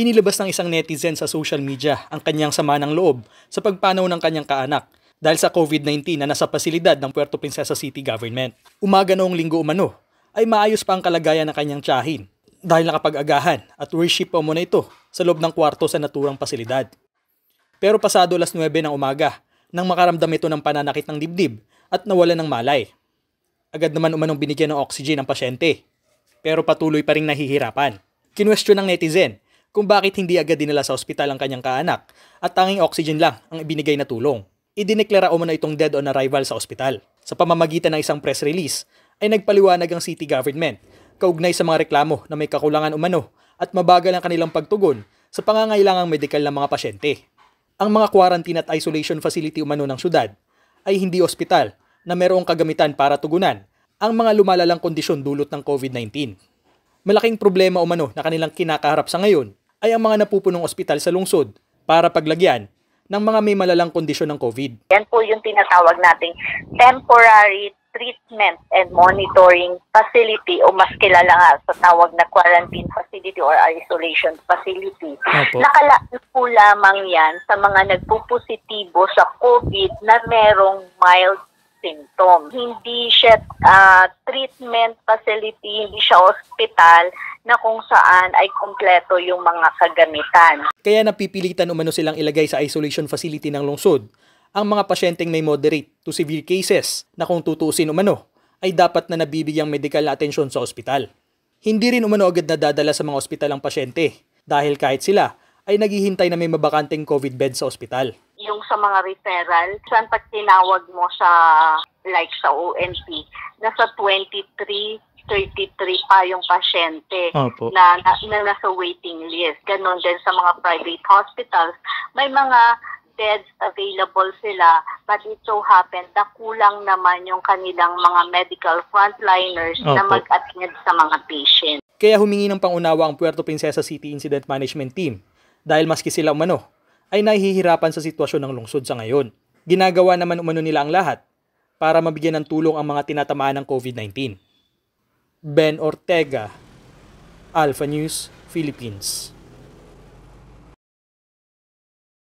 inilabas ng isang netizen sa social media ang kanyang sama ng loob sa pagpanaw ng kanyang kaanak dahil sa COVID-19 na nasa pasilidad ng Puerto Princesa City Government. Umaga noong linggo umano ay maayos pa ang kalagayan ng kanyang tiyahin dahil nakapag-agahan at worship pa muna ito sa loob ng kwarto sa naturang pasilidad. Pero pasado alas 9 ng umaga nang makaramdam ito ng pananakit ng dibdib at nawala ng malay. Agad naman umanong binigyan ng oxygen ang pasyente pero patuloy pa rin nahihirapan. Kinwestiyon ng netizen kung bakit hindi agad dinala sa ospital ang kanyang kaanak at tanging oxygen lang ang ibinigay na tulong. Idineklara umano itong dead on arrival sa ospital. Sa pamamagitan ng isang press release ay nagpaliwanag ang city government kaugnay sa mga reklamo na may kakulangan umano at mabagal ang kanilang pagtugon sa pangangailangang medikal ng mga pasyente. Ang mga quarantine at isolation facility umano ng syudad ay hindi ospital na merong kagamitan para tugunan ang mga lumalalang kondisyon dulot ng COVID-19. Malaking problema umano na kanilang kinakaharap sa ngayon ay ang mga napupunong ospital sa lungsod para paglagyan ng mga may malalang kondisyon ng COVID. Yan po yung tinatawag nating temporary treatment and monitoring facility o mas kilala nga sa tawag na quarantine facility or isolation facility. Nakalaan po lamang yan sa mga nagpupositibo sa COVID na merong mild symptom. Hindi siya uh, treatment facility, hindi siya hospital, na kung saan ay kumpleto yung mga kagamitan. Kaya napipilitan umano silang ilagay sa isolation facility ng lungsod ang mga pasyenteng may moderate to severe cases na kung tutuusin umano ay dapat na nabibigyang medical attention sa ospital. Hindi rin umano agad na dadala sa mga ospital ang pasyente dahil kahit sila ay naghihintay na may mabakanteng COVID bed sa ospital. Yung sa mga referral, saan pag tinawag mo sa like sa ONP, nasa 23 33 pa yung pasyente Opo. na, na, nasa waiting list. Ganon din sa mga private hospitals. May mga beds available sila but it so happened na kulang naman yung kanilang mga medical frontliners Opo. na mag-attend sa mga patient. Kaya humingi ng pangunawa ang Puerto Princesa City Incident Management Team dahil maski sila umano ay nahihirapan sa sitwasyon ng lungsod sa ngayon. Ginagawa naman umano nila ang lahat para mabigyan ng tulong ang mga tinatamaan ng COVID-19. Ben Ortega, Alpha News, Philippines.